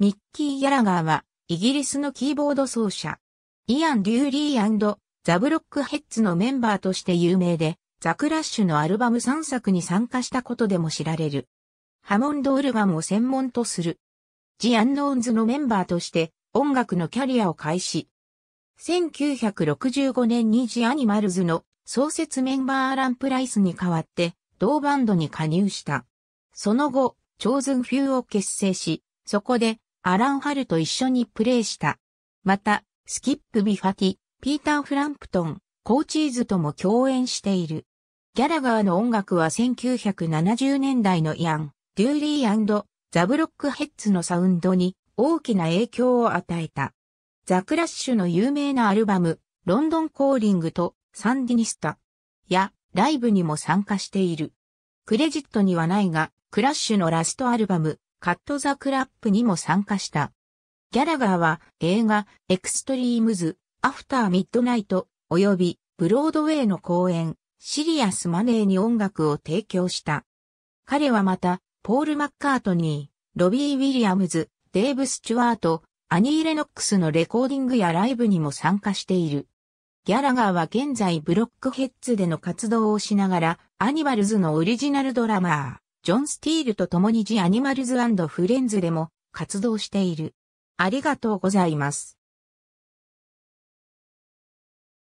ミッキー・ギャラガーは、イギリスのキーボード奏者。イアン・デューリーザ・ブロックヘッズのメンバーとして有名で、ザ・クラッシュのアルバム3作に参加したことでも知られる。ハモンド・オルガンを専門とする。ジ・アンノーンズのメンバーとして音楽のキャリアを開始。1965年にジ・アニマルズの創設メンバーアラン・プライスに代わって同バンドに加入した。その後、チョーズン・フューを結成し、そこでアラン・ハルと一緒にプレーした。また、スキップ・ビファティ、ピーター・フランプトン、コーチーズとも共演している。ギャラガーの音楽は1970年代のイアン、デューリーザ・ブロックヘッズのサウンドに大きな影響を与えた。ザ・クラッシュの有名なアルバム、ロンドン・コーリングとサンディニスタやライブにも参加している。クレジットにはないが、クラッシュのラストアルバム、カットザクラップにも参加した。ギャラガーは映画エクストリームズ、アフターミッドナイト、及びブロードウェイの公演、シリアスマネーに音楽を提供した。彼はまた、ポール・マッカートニー、ロビー・ウィリアムズ、デーブ・スチュワート、アニー・レノックスのレコーディングやライブにも参加している。ギャラガーは現在ブロックヘッズでの活動をしながら、アニバルズのオリジナルドラマー、ジョン・スティールと共にジ・アニマルズフレンズでも活動している。ありがとうございます。